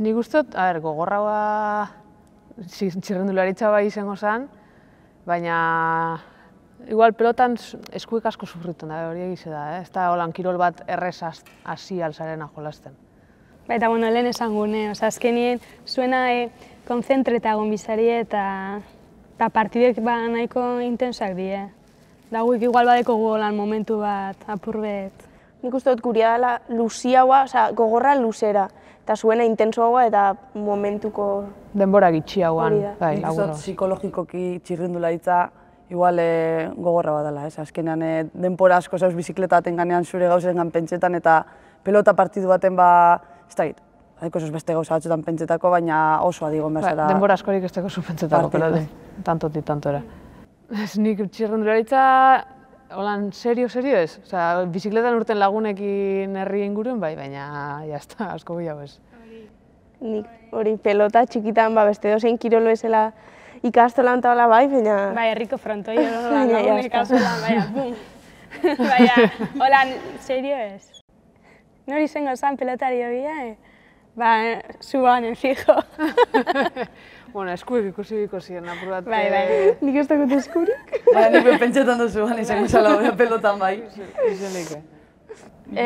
Nik ustot, a ber, gogorraua txirrendularitza bai izango zen, baina igual pelotan eskuek asko sufritu da, hori egize da, eh? ez da holan kirol bat errez hasi alzaren ajolazten. Baita, bueno, lehen esan gune, oza, azkenien, zuena e, eh, konzentreta gombizari eta eta partidek ba nahiko intensak die. Da guik igual badeko golan momentu bat, apurbet. Nik uste dut guria dela luziaua, oza, gogorra luzera eta zuena intensoagoa eta momentuko... Denbora gitxiagoan, bai, aguro. psikologikoki txirrindula laitza, igual eh, gogorra bat dela, ez? Azkenean, eh, denbora asko zauz bizikletaten ganean zure gauzen gan pentsetan, eta pelota partidu baten ba, ez da beste gauza batzutan pentsetako, baina oso digo bai, mesa da. Denbora askorik ez dago zu pentsetako, pelote, tantoti, tantora. Ez nik txirrendularitza Olan, serio serio ez, o sea, bizikletan urten lagunekin herri inguruen bai, baina jazta, sta, asko gehiago ez. Hori. Nik hori pelota txikitan ba beste dosen kirolo ezela ikastolan taola bai, baina Bai, herriko frontoi edo ikastolan bai, bum. Baia, holan serio ez. Nori zengo zan pelotari hobia? Eh? Ba, zuan, eh, en fijo bueno, eskuek ikusi biko ziren, apur Bai, eh. bai. Nik ez dagoetan eskurik. Bai, bai. Baina nik pentsetan duzu, gani zen gusala hori apelotan bai. Bizelik, eh?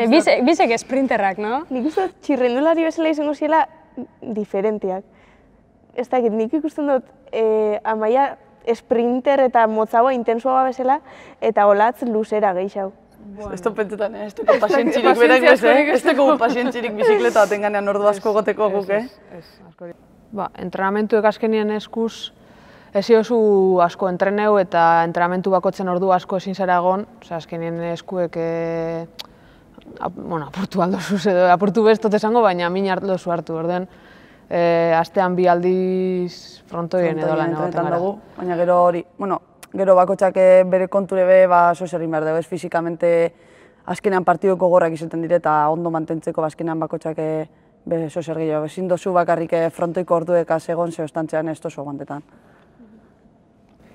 eh Bizek esprinterrak, no? Nik uste txirrendulari bezala izango ziela diferentiak. Ez dakit, nik ikusten dut eh, amaia esprinter eta motzagoa intensua bezala eta olatz luzera gehiago. Ez du pentsetan, ez du pasientzirik berak bezala. Ez du pasientzirik bizikleta bat enganean ordu asko goteko guk, eh? Ez, ez, ba, entrenamentu egazkenien eskuz, ez asko entreneu eta entrenamentu bakotzen ordu asko ezin zara egon, oza, azkenien eskuek, e, bueno, apurtu aldo edo, apurtu bestot esango, baina min hartu hartu, orduen, eh, astean bi aldiz frontoien edo lan egoten baina gero hori, bueno, gero bakotxak eh, bere konture be, ba, sozerin behar dugu, ez fizikamente, azkenean partiduko gorrak izaten dire ondo mantentzeko ba, azkenean bakotxak be, zer gehiago, dozu bakarrik eh, frontoiko ordueka egon zeo estantzean ez dozu guantetan.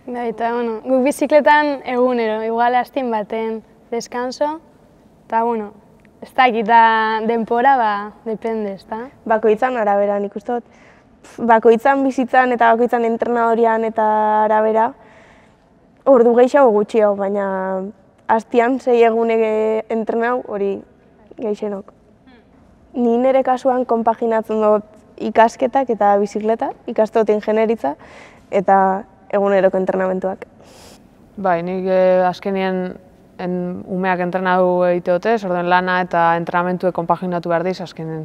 bueno, guk bizikletan egunero, igual astin baten, deskanso, eta bueno, ez dakita denpora, ba, depende, ez da? Bakoitzan arabera, nik uste dut, bakoitzan bizitzan eta bakoitzan entrenadorian eta arabera, ordu gehiago gutxiago, baina astian zei egune entrenau hori geixenok ni nire kasuan konpaginatzen dut ikasketak eta bizikleta, ikastot ingenieritza eta eguneroko entrenamentuak. Ba, nik eh, azkenien umeak entrenatu egite orden lana eta entrenamentuak konpaginatu behar diz, azkenien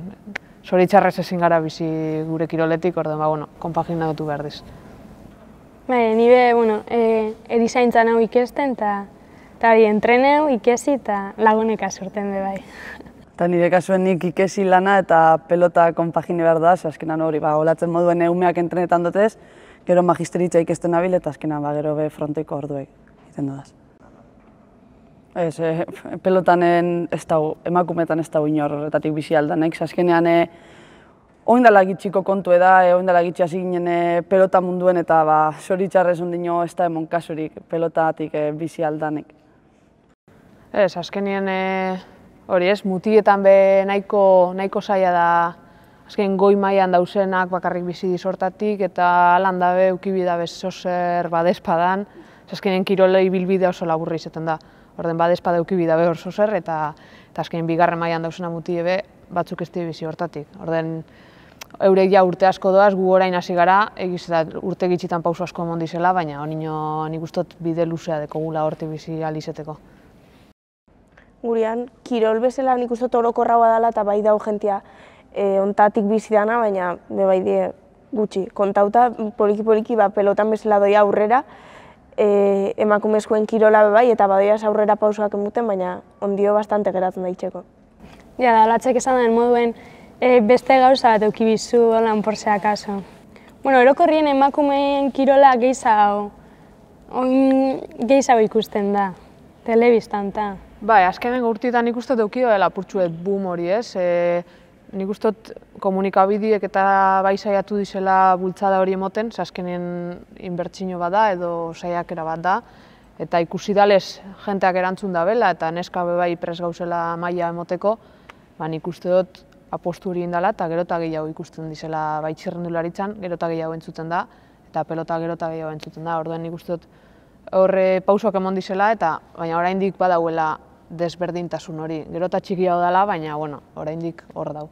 zoritxarrez ezin gara bizi gure kiroletik, orduan, ba, bueno, konpaginatu behar diz. Ba, ni be, bueno, e, eh, erizaintza nahu ikesten, eta hori entreneu, ikesi, eta lagunek azurten be bai. Eta nire kasuen ikesi lana eta pelota konpagine behar da, ze azkenan hori, ba, olatzen moduen egumeak entrenetan dutez, gero magisteritza ikesten nabil eta azkenan, ba, gero be fronteko orduek egiten dudaz. Ez, e, pelotanen ez emakumetan ez da inor horretatik bizi aldan, eh? azkenean, e, oindala gitxiko kontu eda, e, eh, oindala ginen eh, pelota munduen eta ba, soritxarrez ondino ez da emon kasurik pelotatik bizi aldanek. Ez, azkenean, e, hori ez, mutietan be nahiko, nahiko zaila da azken goi mailan dauzenak bakarrik bizi dizortatik eta alan dabe ukibi da badespadan, azkenen kirolei bilbidea oso laburri izaten da. Orden badespada ukibida da behor zer eta, eta azken bigarren mailan dausena mutie batzuk ez bizi hortatik. Orden eurek ja urte asko doaz, gu orain hasi gara, egiz eta urte gitxitan pauso asko mondizela, baina onino nik ustot bide luzea deko gula horti bizi alizeteko gurean kirol bezala nik uste toroko raua dela eta bai dau jentia eh, ontatik bizi dana, baina bai die gutxi. Kontauta poliki-poliki ba, pelotan bezala doi aurrera, eh, emakumezkoen kirola bai eta badoia aurrera pausoak emuten, baina ondio bastante geratzen da itxeko. Ja, da, latxek esan den moduen e, eh, beste gauza bat eukibizu lan porzea kaso. Bueno, erokorrien emakumeen kirola gehizago oin ikusten da, telebiztan, Bai, azkenen gurtitan nik uste dukio dela purtsuet boom hori, ez? E, nik uste komunikabideek eta bai saiatu dizela bultzada hori emoten, ze azkenen inbertsino bada edo saiakera bat da, eta ikusi dales jenteak erantzun da bela, eta neska bai pres gauzela maila emoteko, ba nik uste dut apostu hori eta gero eta gehiago ikusten dizela bai gerota gero eta gehiago entzuten da, eta pelota gero eta gehiago entzuten da, orduan nik uste dut horre pausoak emon dizela, eta baina oraindik badauela desberdintasun hori. Gero eta txiki hau dela, baina, bueno, oraindik hor dau.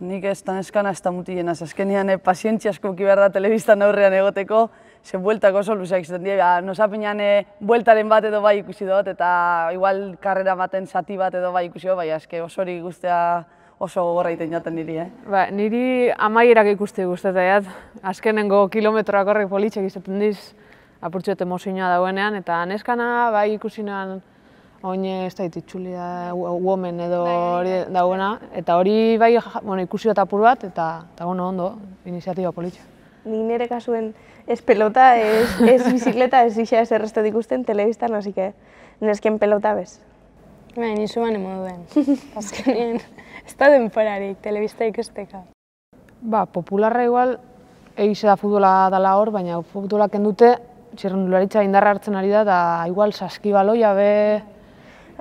Nik ez tan eskana ez muti jenaz. Azkenean, eh, pazientzia asko kiberda telebiztan aurrean egoteko, ze bueltako oso luzeak izaten dira. Ah, nosapinean, eh, bueltaren bat edo bai ikusi dut, eta igual karrera baten zati bat edo bai ikusi dut, bai, azke oso hori guztea oso gogorra iten jaten niri, eh? Ba, niri amaierak ikusti guztetan, azkenean, Azkenengo kilometroak horrek politxek izaten diz, apurtxo emozioa dauenean, eta neskana bai ikusi noan oin ez da itxuli da, woman edo bai, bai, hori bai. dagoena, eta hori bai ikusi eta apur bat, eta, eta ondo, iniziatiba politxe. Ni nire kasuen ez pelota, ez, ez bizikleta, ez isa ez errestot ikusten telebiztan, hasi que nesken pelota bez. Bai, ni zuan emoduen, azkenien, ez da denporarik telebizta ikusteka. Ba, popularra igual, egize da futbola dala hor, baina futbolak endute, txerrundularitza indarra hartzen ari da, da igual saskibaloia be,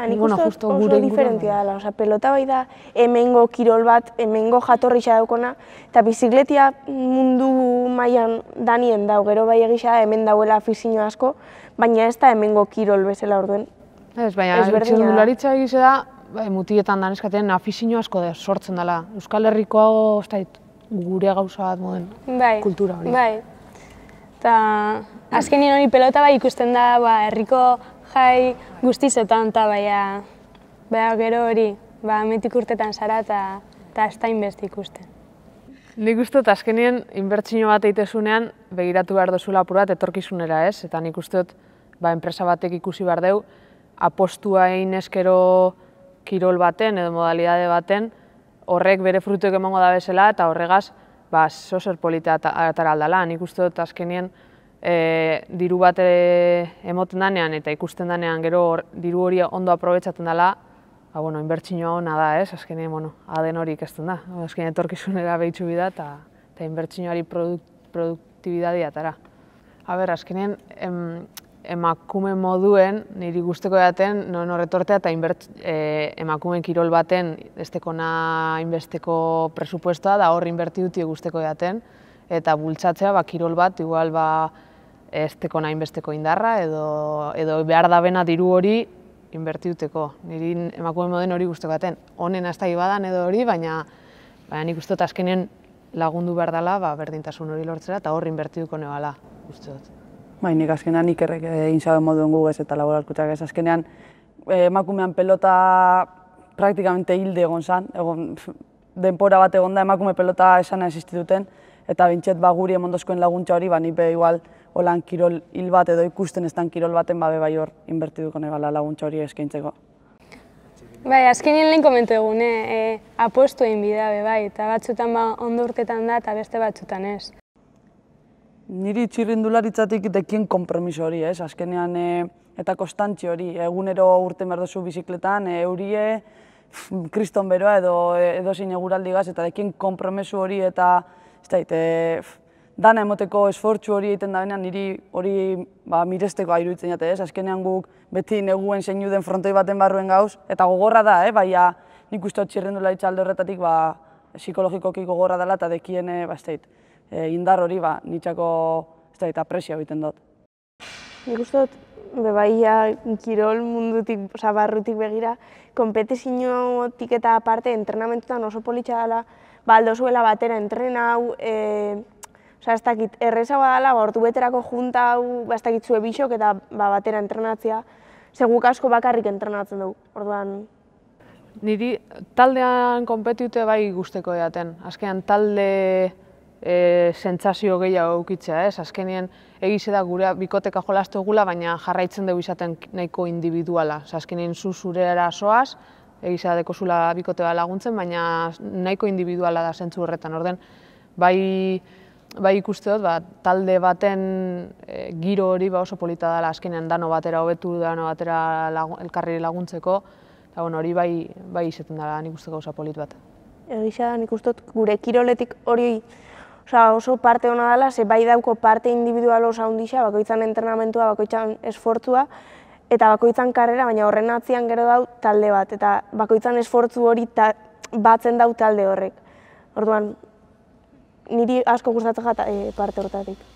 Nik bueno, oso gure diferentia bai. dela, pelota bai da, hemengo kirol bat, hemengo jatorri daukona, eta bizikletia mundu mailan danien da, gero bai egisa, hemen dauela asko, baina ez da hemengo kirol bezala orduen. Ez baina zirkularitza egixa da, bai mutietan da neskaten afisino asko da sortzen dala. Euskal Herrikoa ostait gure gauza bat moden bai, kultura hori. Bai. Ta azkenien hori pelota bai ikusten da, ba herriko jai guztizetan eta baina baina gero hori, ba, metik urtetan zara eta eta ez da ikusten. Nik uste dut azkenien bat eitezunean begiratu behar dozu lapur bat etorkizunera ez, eta nik uste ba, enpresa batek ikusi behar deu, apostua egin eskero kirol baten edo modalidade baten, horrek bere frutuek emango da bezala eta horregaz, ba, zozer polita atara nik uste dut azkenien e, diru bat e, emoten danean eta ikusten danean gero or, diru hori ondo aprobetsatzen dela, ba, bueno, ona da, ez? Azkene, bueno, aden hori ikasten da. azken etorkizunera behitzu bida eta, eta inbertsinoari produk, produktibidadia atara. A azkenean, emakume moduen, niri guzteko daten, non horretortea eta inbert, e, emakume kirol baten, ez inbesteko presupuestoa, da hor inberti gusteko daten eta bultzatzea ba, kirol bat igual ba, esteko nahi besteko indarra edo, edo behar da bena diru hori inbertiuteko. Niri emakume moden hori gustu baten, Honen hasta badan edo hori, baina, baina nik uste azkenen lagundu behar dela ba, berdintasun hori lortzera eta horri inbertiuko nebala uste dut. Ba, nik azkenean nik errek egin eh, zabe moduen gugez eta laboralkutak ez azkenean eh, emakumean pelota praktikamente hilde egon zen, egon, denpora bat egon da emakume pelota esan ez instituten, eta bintxet ba guri emondoskoen laguntza hori, ba nipe igual holan kirol hil bat edo ikusten ez kirol baten babe bai hor inbertiduko negala laguntza hori eskaintzeko. Bai, azkenien lehen komentu egun, eh? e, apostu egin be bai, eta batzutan ba ondo urtetan da eta beste batzutan ez. Niri txirrindularitzatik dekien kompromiso hori, ez, azkenean e, eta kostantzi hori, egunero urte merdozu bizikletan, e, eurie, kriston beroa edo edo zein eta dekien kompromiso hori eta ez da, dana emoteko esfortzu hori egiten da benean, niri hori ba, miresteko iruditzen jate, ez? Azkenean guk beti neguen seinu den frontoi baten barruen gauz, eta gogorra da, eh? baina nik uste txirren dula itxalde horretatik, ba, psikologikoki gogorra dela eta dekien ba, eh, indar hori ba, nitxako ez eta presia egiten dut. Nik uste dut, bai, kirol mundutik, oza, barrutik begira, kompetizinotik eta aparte entrenamentutan oso politxa dela, ba, aldo zuela batera entrenau, e, oza, ez dakit, errezago dela, ba, ordu beterako juntau, ba, ez dakit zue bisok eta ba, batera entrenatzea, seguk asko bakarrik entrenatzen dugu, orduan. Niri taldean kompetiute bai guzteko edaten, azkenean talde e, gehiago eukitzea, ez? Azkenien egize da gure bikoteka jolaztu egula, baina jarraitzen dugu izaten nahiko individuala. Azkenien zu zure erasoaz, egizea deko zula bikote bat laguntzen, baina nahiko individuala da zentzu horretan. Orden, bai, bai ikuste ba, talde baten e, giro hori ba oso polita dela azkenean dano batera hobetu, dano batera elkarri laguntzeko, eta hori bai, bai izaten dara nik uste polit bat. Egisa, nik uste dut, gure kiroletik hori Osa, oso parte hona dela, ze bai dauko parte individual oso handixa, bakoitzan entrenamentua, bakoitzan esfortzua, eta bakoitzan karrera, baina horren atzian gero dau talde bat, eta bakoitzan esfortzu hori batzen dau talde horrek. Orduan, niri asko gustatzen jata eh, parte horretatik.